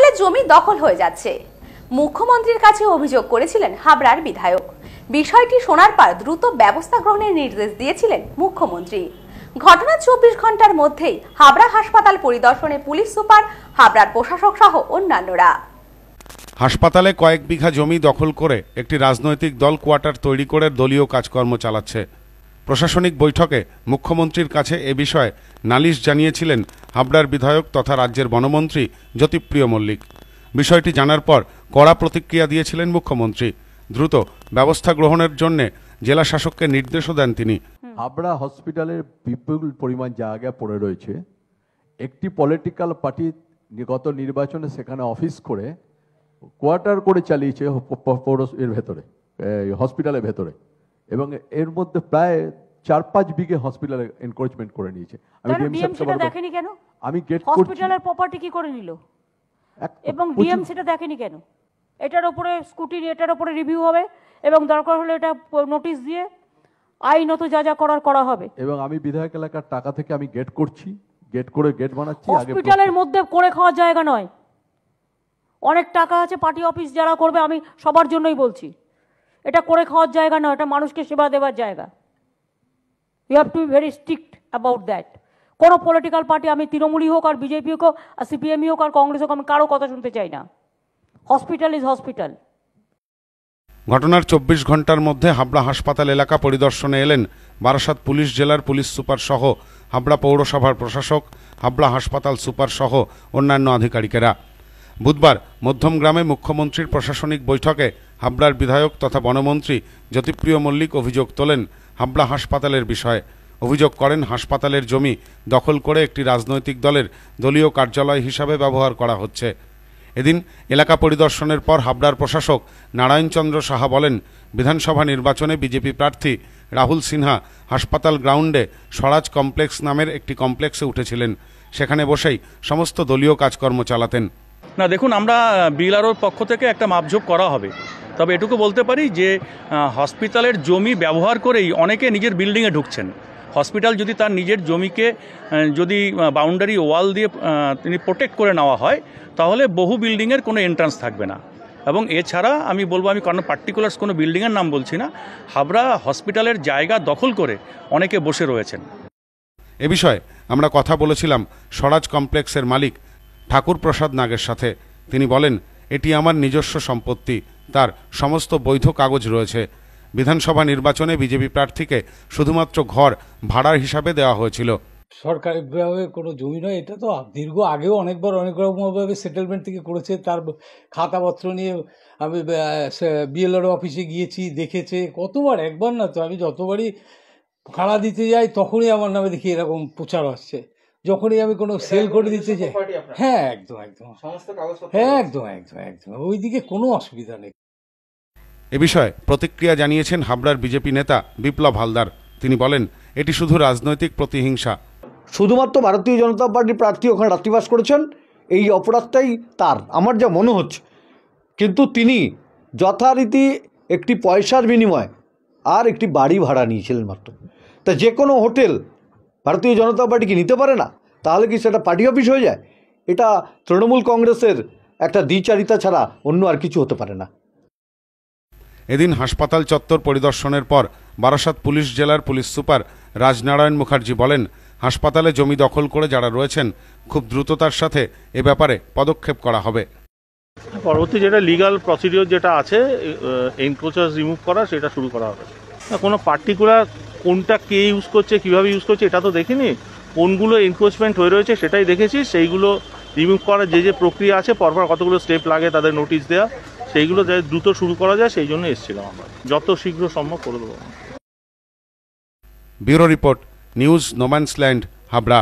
ফলে জমি দখল হয়ে যাচ্ছে মুখ্যমন্ত্রীর কাছে অভিযোগ করেছিলেন হাবড়ার বিধায়ক বিষয়টি শোনার পর দ্রুত ব্যবস্থা গ্রহণের নির্দেশ দিয়েছিলেন মুখ্যমন্ত্রী ঘটনা চব্বিশ ঘন্টার মধ্যেই হাবড়া হাসপাতাল পরিদর্শনে পুলিশ সুপার হাবড়ার প্রশাসক সহ অন্যান্যরা হাসপাতালে কয়েক বিঘা জমি দখল করে একটি রাজনৈতিক দল কোয়ার্টার তৈরি করে দলীয় কাজকর্ম চালাচ্ছে প্রশাসনিক বৈঠকে মুখ্যমন্ত্রীর কাছে এ বিষয়ে নালিশ জানিয়েছিলেন হাবড়ার বিধায়ক তথা রাজ্যের বনমন্ত্রী জ্যোতিপ্রিয় মল্লিক বিষয়টি জানার পর কড়া প্রতিক্রিয়া দিয়েছিলেন মুখ্যমন্ত্রী দ্রুত ব্যবস্থা গ্রহণের জন্য জেলা শাসককে নির্দেশও দেন তিনি হাবড়া হসপিটালের বিপুল পরিমাণ জায়গা পড়ে রয়েছে একটি পলিটিক্যাল পার্টি গত নির্বাচনে সেখানে অফিস করে কোয়ার্টার করে চালিয়েছে এর ভেতরে হসপিটালের ভেতরে এবং এর মধ্যে প্রায় চার পাঁচ বিঘে হসপিটাল এনকারেজমেন্ট করে নিয়েছে আমি ডিএম সেটা দেখেনি কেন আমি গেট হসপিটালের প্রপার্টি কি করে নিল এবং ডিএম সেটা দেখেনি কেন এটার উপরে স্কুটি এটার উপরে রিভিউ হবে এবং দরকার হলে এটা নোটিশ দিয়ে আইনত যা যা করার করা হবে এবং আমি বিধায়ক এলাকার টাকা থেকে আমি গেট করছি গেট করে গেট বানাচ্ছি হসপিটালের মধ্যে করে খাওয়ার জায়গা নয় অনেক টাকা আছে পার্টি অফিস যারা করবে আমি সবার জন্যই বলছি এটা করে খাওয়ার জায়গা নয় এটা মানুষকে সেবা দেওয়ার জায়গা you have to be very strict about that কোনো পলিটিক্যাল পার্টি আমি তৃণমূলই হোক আর বিজেপি হোক আর সিপিএমই হোক আর কংগ্রেস হোক আমি কারো কথা শুনতে চাই না হসপিটাল ইজ হসপিটাল ঘটনার চব্বিশ ঘন্টার মধ্যে হাবড়া হাসপাতাল এলাকা পরিদর্শনে এলেন বারাসাত পুলিশ জেলার পুলিশ সুপার সহ হাবড়া পৌরসভার প্রশাসক হাবড়া হাসপাতাল সুপার সহ অন্যান্য আধিকারিকেরা বুধবার মধ্যমগ্রামে মুখ্যমন্ত্রীর প্রশাসনিক বৈঠকে হাবড়ার বিধায়ক তথা বনমন্ত্রী জ্যোতিপ্রিয় মল্লিক অভিযোগ তোলেন হাবড়া হাসপাতালের বিষয়ে অভিযোগ করেন হাসপাতালের জমি দখল করে একটি রাজনৈতিক দলের দলীয় কার্যালয় হিসাবে ব্যবহার করা হচ্ছে এদিন এলাকা পরিদর্শনের পর হাবড়ার প্রশাসক নারায়ণচন্দ্র সাহা বলেন বিধানসভা নির্বাচনে বিজেপি প্রার্থী রাহুল সিনহা হাসপাতাল গ্রাউন্ডে স্বরাজ কমপ্লেক্স নামের একটি কমপ্লেক্সে উঠেছিলেন সেখানে বসেই সমস্ত দলীয় কাজকর্ম চালাতেন না দেখুন আমরা বিলারোর পক্ষ থেকে একটা মাপঝোপ করা হবে তবে এটুকু বলতে পারি যে হসপিটালের জমি ব্যবহার করেই অনেকে নিজের বিল্ডিংয়ে ঢুকছেন হসপিটাল যদি তার নিজের জমিকে যদি বাউন্ডারি ওয়াল দিয়ে তিনি প্রোটেক্ট করে নেওয়া হয় তাহলে বহু বিল্ডিংয়ের কোনো এন্ট্রান্স থাকবে না এবং এছাড়া আমি বলবো আমি কোনো পার্টিকুলার কোনো বিল্ডিংয়ের নাম বলছি না হাবড়া হসপিটালের জায়গা দখল করে অনেকে বসে রয়েছেন এ বিষয়ে আমরা কথা বলেছিলাম স্বরাজ কমপ্লেক্সের মালিক ঠাকুর প্রসাদ নাগের সাথে তিনি বলেন এটি আমার নিজস্ব সম্পত্তি তার সমস্ত বৈধ কাগজ রয়েছে বিধানসভা নির্বাচনে বিজেপি প্রার্থীকে শুধুমাত্র ঘর ভাড়ার হিসাবে দেওয়া হয়েছিল ভাবে কোনো জমি নয় এটা তো দীর্ঘ আগেও অনেকবার অনেক রকমভাবে সেটেলমেন্ট থেকে করেছে তার খাতাপত্র নিয়ে আমি বিএলআর অফিসে গিয়েছি দেখেছে কতবার একবার না তো আমি যতবারই ভাড়া দিতে যাই তখনই আমার নামে দেখি এরকম প্রচার আসছে যখনই আমি কোনো সেল করে দিতে যাই হ্যাঁ একদম একদম হ্যাঁ একদম একদম একদম ওইদিকে কোনো অসুবিধা নেই এ বিষয়ে প্রতিক্রিয়া জানিয়েছেন হাবড়ার বিজেপি নেতা বিপ্লব হালদার তিনি বলেন এটি শুধু রাজনৈতিক প্রতিহিংসা শুধুমাত্র ভারতীয় জনতা পার্টির প্রার্থী ওখানে রাত্রিবাস করেছেন এই অপরাধটাই তার আমার যা মনে হচ্ছে কিন্তু তিনি যথারীতি একটি পয়সার বিনিময় আর একটি বাড়ি ভাড়া নিয়েছিলেন মাত্র তা যে কোনো হোটেল ভারতীয় জনতা পার্টি কি নিতে পারে না তাহলে কি সেটা পার্টি অফিস হয়ে যায় এটা তৃণমূল কংগ্রেসের একটা দ্বিচারিতা ছাড়া অন্য আর কিছু হতে পারে না এদিন হাসপাতাল চত্বর পরিদর্শনের পর বারাসাত পুলিশ জেলার পুলিশ সুপার রাজনারায়ণ মুখার্জি বলেন হাসপাতালে জমি দখল করে যারা রয়েছেন খুব দ্রুততার সাথে এ ব্যাপারে পদক্ষেপ করা হবে পরবর্তী যেটা লিগাল প্রসিডিওর যেটা আছে এনক্রোচার্স রিমুভ করা সেটা শুরু করা হবে কোনো পার্টিকুলার কোনটা কে ইউজ করছে কিভাবে ইউজ করছে এটা তো দেখিনি কোনগুলো এনক্রোচমেন্ট হয়ে রয়েছে সেটাই দেখেছি সেইগুলো রিমুভ করার যে যে প্রক্রিয়া আছে পরপর কতগুলো স্টেপ লাগে তাদের নোটিশ দেওয়া সেইগুলো যাতে দ্রুত শুরু করা যায় সেই জন্য এসেছিলাম আমরা যত শীঘ্র সম্ভব করে দেবো bureau report news no man's land Habra